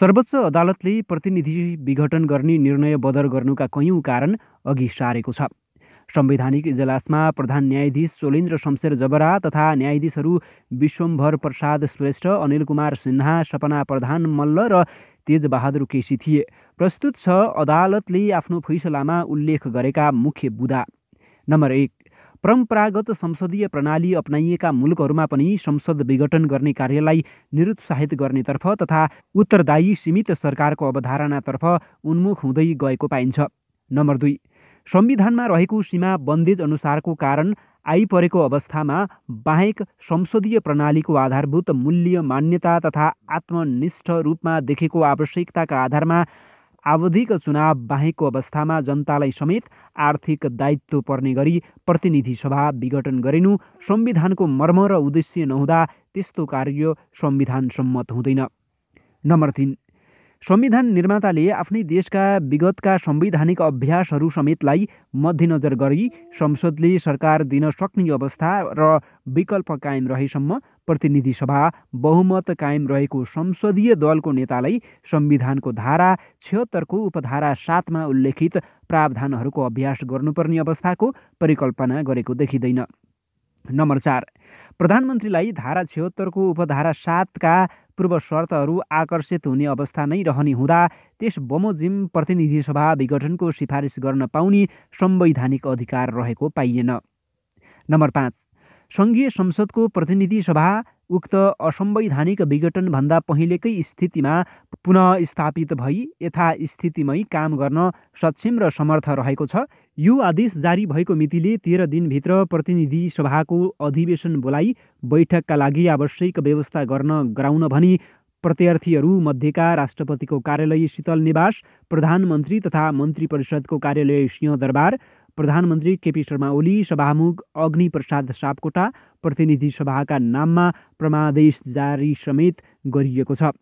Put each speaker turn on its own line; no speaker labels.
सर्वोच्च अदालतले प्रतिनिधि विघटन गर्ने निर्णय बदर गर्नुका कैयौँ कारण अघि सारेको छ संवैधानिक इजलासमा प्रधान न्यायाधीश चोलेन्द्र शमशेर जबरा तथा न्यायाधीशहरू विश्वम्भर प्रसाद श्रेष्ठ अनिल कुमार सिन्हा सपना प्रधान मल्ल र तेजबहादुर केसी थिए प्रस्तुत छ अदालतले आफ्नो फैसलामा उल्लेख गरेका मुख्य बुदा नम्बर एक परम्परागत संसदीय प्रणाली अप्नाइएका मुलुकहरूमा पनि संसद विघटन गर्ने कार्यलाई निरुत्साहित गर्नेतर्फ तथा उत्तरदायी सीमित सरकारको अवधारणातर्फ उन्मुख हुँदै गएको पाइन्छ नम्बर दुई संविधानमा रहेको सीमा बन्देज अनुसारको कारण आइपरेको अवस्थामा बाहेक संसदीय प्रणालीको आधारभूत मूल्य मान्यता तथा आत्मनिष्ठ रूपमा देखेको आवश्यकताका आधारमा आवधिक चुनाव बाहेकको अवस्थामा जनतालाई समेत आर्थिक दायित्व पर्ने गरी प्रतिनिधि सभा विघटन गरिनु संविधानको मर्म र उद्देश्य नहुँदा त्यस्तो कार्य संविधान सम्मत हुँदैन नम्बर तिन संविधान निर्माताले आफ्नै देशका विगतका संवैधानिक अभ्यासहरू समेतलाई मध्यनजर गरी संसदले सरकार दिन सक्ने अवस्था र विकल्प कायम रहेसम्म प्रतिनिधि सभा बहुमत कायम रहेको संसदीय दलको नेतालाई संविधानको धारा छिहत्तरको उपधारा सातमा उल्लेखित प्रावधानहरूको अभ्यास गर्नुपर्ने अवस्थाको परिकल्पना गरेको देखिँदैन नम्बर चार प्रधानमन्त्रीलाई धारा छिहत्तरको उपधारा सातका पूर्व शर्तहरू आकर्षित हुने अवस्था नै रहने हुँदा त्यस बमोजिम प्रतिनिधि सभा विघटनको सिफारिस गर्न पाउने संवैधानिक अधिकार रहेको पाइएन नम्बर पाँच सङ्घीय संसदको प्रतिनिधि सभा उक्त असंवैधानिक विघटनभन्दा पहिलेकै स्थितिमा पुनस्थापित भई यथास्थितिमै काम गर्न सक्षम र समर्थ रहेको छ यो आदेश जारी भएको मितिले तेह्र दिनभित्र प्रतिनिधि सभाको अधिवेशन बोलाई बैठकका लागि आवश्यक व्यवस्था गर्न गराउन भनी प्रत्यार्थीहरू मध्येका राष्ट्रपतिको कार्यालय शीतल निवास प्रधानमन्त्री तथा मन्त्री परिषदको कार्यालय सिंहदरबार प्रधानमन्त्री केपी शर्मा ओली सभामुख अग्निप्रसाद सापकोटा प्रतिनिधि सभाका नाममा प्रमादेश जारी समेत गरिएको छ